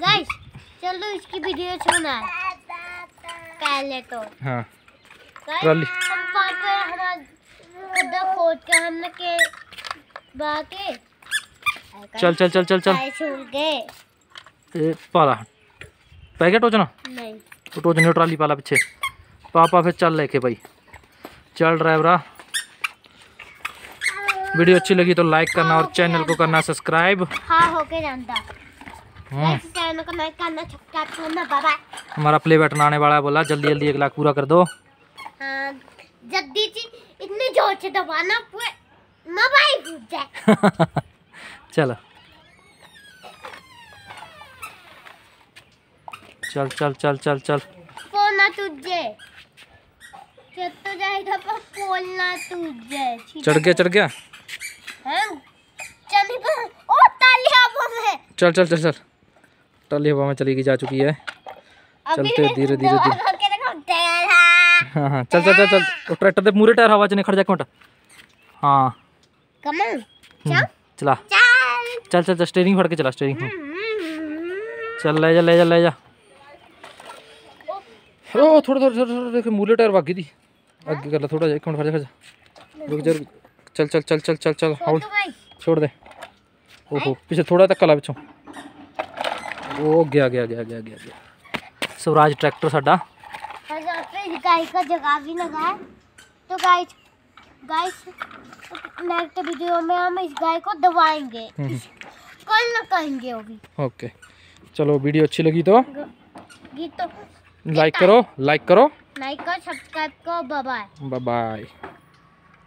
Guys चलो इसकी video सुना पहले तो हाँ हम वहाँ पे हमारा गड्ढा खोद के हमने के बाके चल चल चल चल चल गए पाला पै गया टोचना नहीं तो टोचने ट्राली पाला पीछे पापा फिर चल लेके भाई चल ड्राइवरा वीडियो अच्छी लगी तो लाइक करना और चैनल को करना सब्सक्राइब हाँ होके जानता हाँ। हमारा प्ले बटन आने वाला है बोला जल्दी जल्दी एक लाख पूरा कर दो हाँ, जल्दी चलो चल चल चल चल चल फोना तुझे तो जाएगा पर बोलना तुझे चढ़ गया चढ़ गया हाँ। तो- चल चल चल चल टाली हवा में चली जा चुकी है चलते धीरे धीरे धीरे हाँ हाँ चल चल चल चल ट्रैक्टर दे पूरे टायर हवा च निखड़ जाके मटा हाँ हम्म, चला चल चल चल स्टेरिंग फड़ के चला स्टेयरिंग चल ले जा ले जा ले जा ओ थोड़ा थोड़ा थोड़ा थोड़ा देखे मूले टायर भागी थी आगे कर ला थोड़ा जा एक मिनट फड़ जा जा रुक जा चल चल चल चल चल चल हाउल छोड़ दे ओहो पीछे थोड़ा तक कला पिछों वो गया गया गया गया गया गया ਸਵਰਾਜ ਟਰੈਕਟਰ ਸਾਡਾ यहाँ गाय का जगह भी लगा है तो गाय गाइस नेक्स्ट वीडियो में हम इस गाय को दबाएंगे हम्म, हम्म। कल न करेंगे ओके चलो वीडियो अच्छी लगी तो गीत तो लाइक करो लाइक करो लाइक करो सब्सक्राइब करो बाय बाय